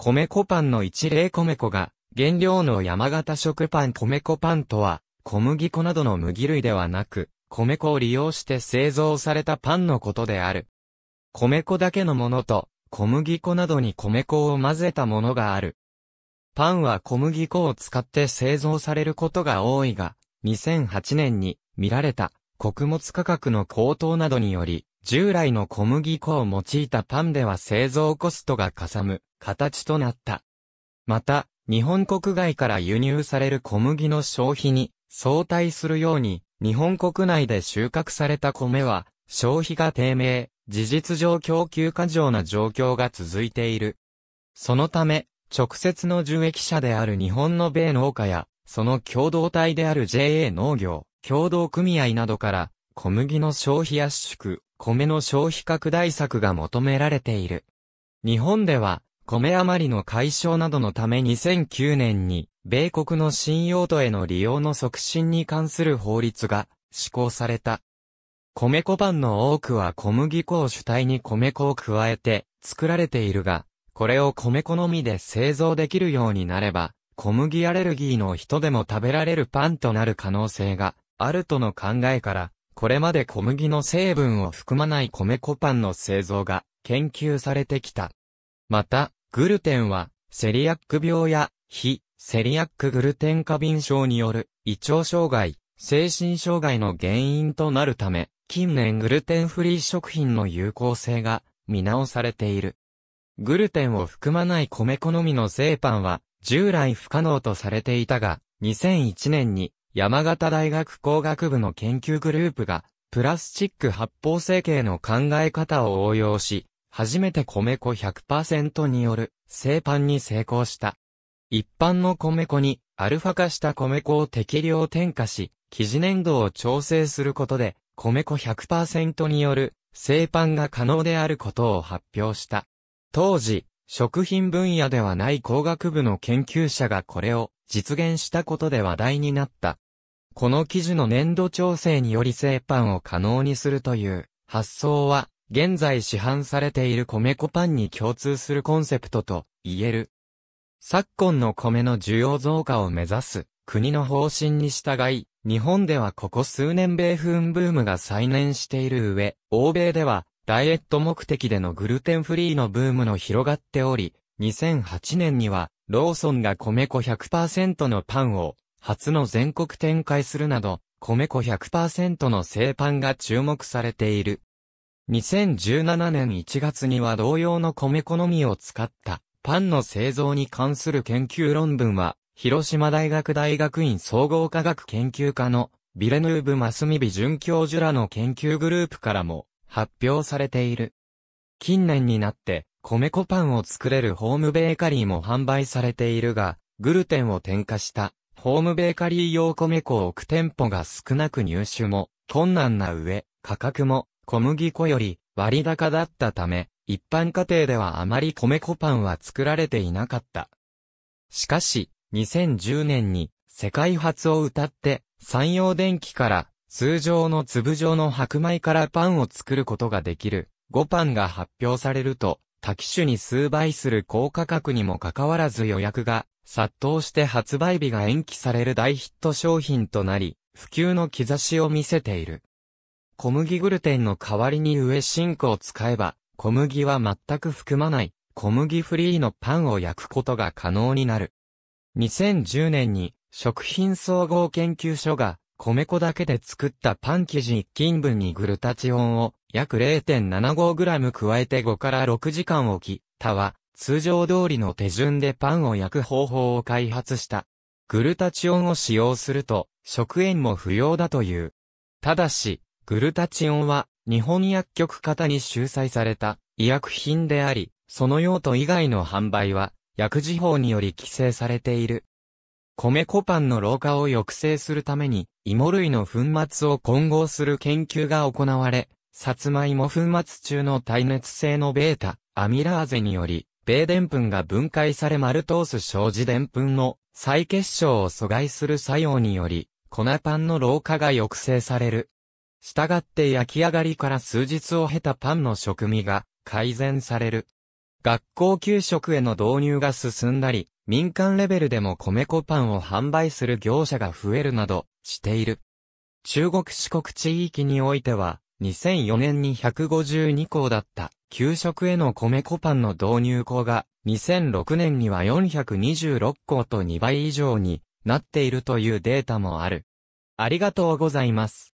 米粉パンの一例米粉が、原料の山形食パン米粉パンとは、小麦粉などの麦類ではなく、米粉を利用して製造されたパンのことである。米粉だけのものと、小麦粉などに米粉を混ぜたものがある。パンは小麦粉を使って製造されることが多いが、2008年に見られた穀物価格の高騰などにより、従来の小麦粉を用いたパンでは製造コストがかさむ形となった。また、日本国外から輸入される小麦の消費に相対するように、日本国内で収穫された米は消費が低迷、事実上供給過剰な状況が続いている。そのため、直接の受益者である日本の米農家や、その共同体である JA 農業、協同組合などから、小麦の消費圧縮米の消費拡大策が求められている。日本では、米余りの解消などのため2009年に、米国の新用途への利用の促進に関する法律が施行された。米粉パンの多くは小麦粉を主体に米粉を加えて作られているが、これを米粉のみで製造できるようになれば、小麦アレルギーの人でも食べられるパンとなる可能性があるとの考えから、これまで小麦の成分を含まない米粉パンの製造が研究されてきた。また、グルテンは、セリアック病や、非、セリアックグルテン過敏症による胃腸障害、精神障害の原因となるため、近年グルテンフリー食品の有効性が見直されている。グルテンを含まない米粉のみの製パンは従来不可能とされていたが、2001年に山形大学工学部の研究グループが、プラスチック発泡成形の考え方を応用し、初めて米粉100%による製パンに成功した。一般の米粉にアルファ化した米粉を適量添加し、生地粘土を調整することで、米粉100%による製パンが可能であることを発表した。当時、食品分野ではない工学部の研究者がこれを実現したことで話題になった。この記事の粘度調整により製パンを可能にするという発想は、現在市販されている米粉パンに共通するコンセプトと言える。昨今の米の需要増加を目指す国の方針に従い、日本ではここ数年米粉ブームが再燃している上、欧米ではダイエット目的でのグルテンフリーのブームの広がっており、2008年にはローソンが米粉100%のパンを初の全国展開するなど、米粉100%の製パンが注目されている。2017年1月には同様の米粉のみを使ったパンの製造に関する研究論文は、広島大学大学院総合科学研究科のビレヌーブ・マスミビ准教授らの研究グループからも発表されている。近年になって米粉パンを作れるホームベーカリーも販売されているが、グルテンを添加したホームベーカリー用米粉を置く店舗が少なく入手も困難な上、価格も小麦粉より割高だったため、一般家庭ではあまり米粉パンは作られていなかった。しかし、2010年に世界初を歌って、山陽電機から通常の粒状の白米からパンを作ることができる5パンが発表されると、多機種に数倍する高価格にもかかわらず予約が殺到して発売日が延期される大ヒット商品となり、普及の兆しを見せている。小麦グルテンの代わりに上シンクを使えば、小麦は全く含まない小麦フリーのパンを焼くことが可能になる。2010年に食品総合研究所が米粉だけで作ったパン生地1斤分にグルタチオンを約 0.75g 加えて5から6時間置き、他は通常通りの手順でパンを焼く方法を開発した。グルタチオンを使用すると、食塩も不要だという。ただし、グルタチオンは、日本薬局型に収載された医薬品であり、その用途以外の販売は、薬事法により規制されている。米粉パンの老化を抑制するために、芋類の粉末を混合する研究が行われ、さつまいも粉末中の耐熱性のベータ、アミラーゼにより、米でんぷんが分解され丸通トース生じでんぷんの再結晶を阻害する作用により、粉パンの老化が抑制される。したがって焼き上がりから数日を経たパンの食味が改善される。学校給食への導入が進んだり、民間レベルでも米粉パンを販売する業者が増えるなどしている。中国四国地域においては、2004年に152校だった給食への米粉パンの導入校が2006年には426校と2倍以上になっているというデータもある。ありがとうございます。